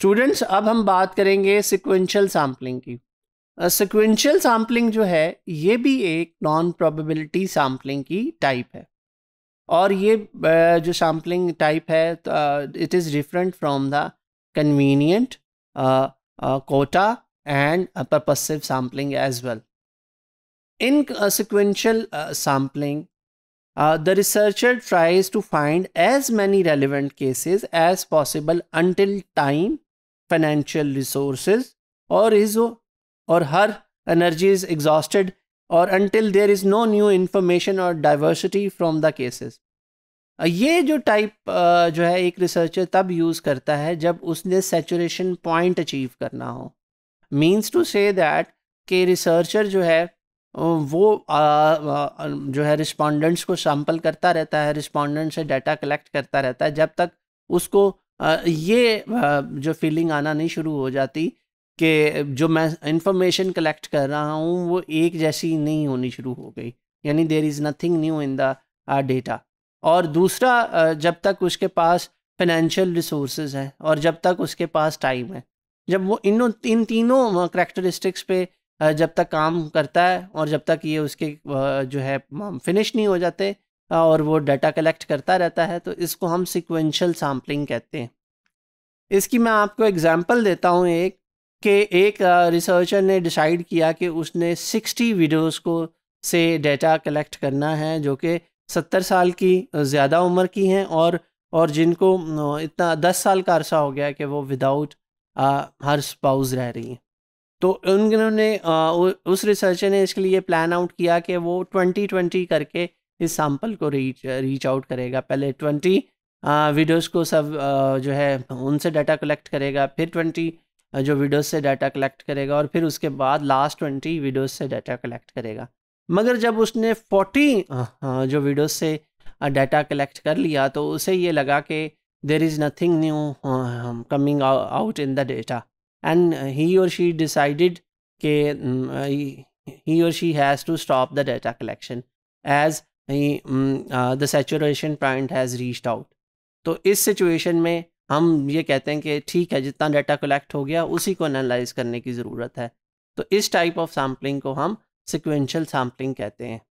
students अब हम बात करेंगे सिक्वेंशियल सैम्पलिंग की सिक्वेंशियल uh, सैम्पलिंग जो है ये भी एक नॉन प्रोबेबिलिटी सैम्पलिंग की टाइप है और ये uh, जो सैम्पलिंग टाइप है it is different from the convenient quota and purposive sampling as well in sequential sampling the researcher tries to find as many relevant cases as possible until time financial resource और is और her energy is exhausted और until there is no new information और diversity from the cases ये जो type जो है एक researcher तब यूज़ करता है जब उसने सेचुरेशन पॉइंट अचीव करना हो मीन्स टू से दैट कि रिसर्चर जो है वो आ, जो है रिस्पोंडेंट्स को सैम्पल करता रहता है रिस्पोंडेंट से डाटा कलेक्ट करता रहता है जब तक उसको ये जो फीलिंग आना नहीं शुरू हो जाती कि जो मैं इंफॉर्मेशन कलेक्ट कर रहा हूँ वो एक जैसी नहीं होनी शुरू हो गई यानी there is nothing new in the data और दूसरा जब तक उसके पास फिनेंशियल रिसोर्स हैं और जब तक उसके पास टाइम है जब वो इन इन तीनों करेक्टरिस्टिक्स पे जब तक काम करता है और जब तक ये उसके जो है फिनिश नहीं हो जाते और वो डाटा कलेक्ट करता रहता है तो इसको हम सिक्वेंशल सैम्पलिंग कहते हैं इसकी मैं आपको एग्जांपल देता हूँ एक कि एक रिसर्चर ने डिसाइड किया कि उसने 60 वीडियोस को से डाटा कलेक्ट करना है जो कि 70 साल की ज़्यादा उम्र की हैं और और जिनको इतना 10 साल का अरसा हो गया कि वो विदाउट हर स्पाउस रह रही हैं तो उन्होंने उस रिसर्चर ने इसके लिए प्लान आउट किया कि वो 2020 करके इस सैम्पल को रीच रीच आउट करेगा पहले ट्वेंटी वीडियोस को सब जो है उनसे डाटा कलेक्ट करेगा फिर ट्वेंटी जो वीडियोस से डाटा कलेक्ट करेगा और फिर उसके बाद लास्ट ट्वेंटी वीडियोस से डाटा कलेक्ट करेगा मगर जब उसने फोर्टी जो वीडियोस से डाटा कलेक्ट कर लिया तो उसे ये लगा कि there is nothing new coming out in the data and he और शी डिसाइडेड के ही और she has to stop the data collection as the saturation point has reached out तो इस सिचुएशन में हम ये कहते हैं कि ठीक है जितना डाटा कलेक्ट हो गया उसी को एनालाइज करने की ज़रूरत है तो इस टाइप ऑफ सैम्पलिंग को हम सिक्वेंशल सैम्पलिंग कहते हैं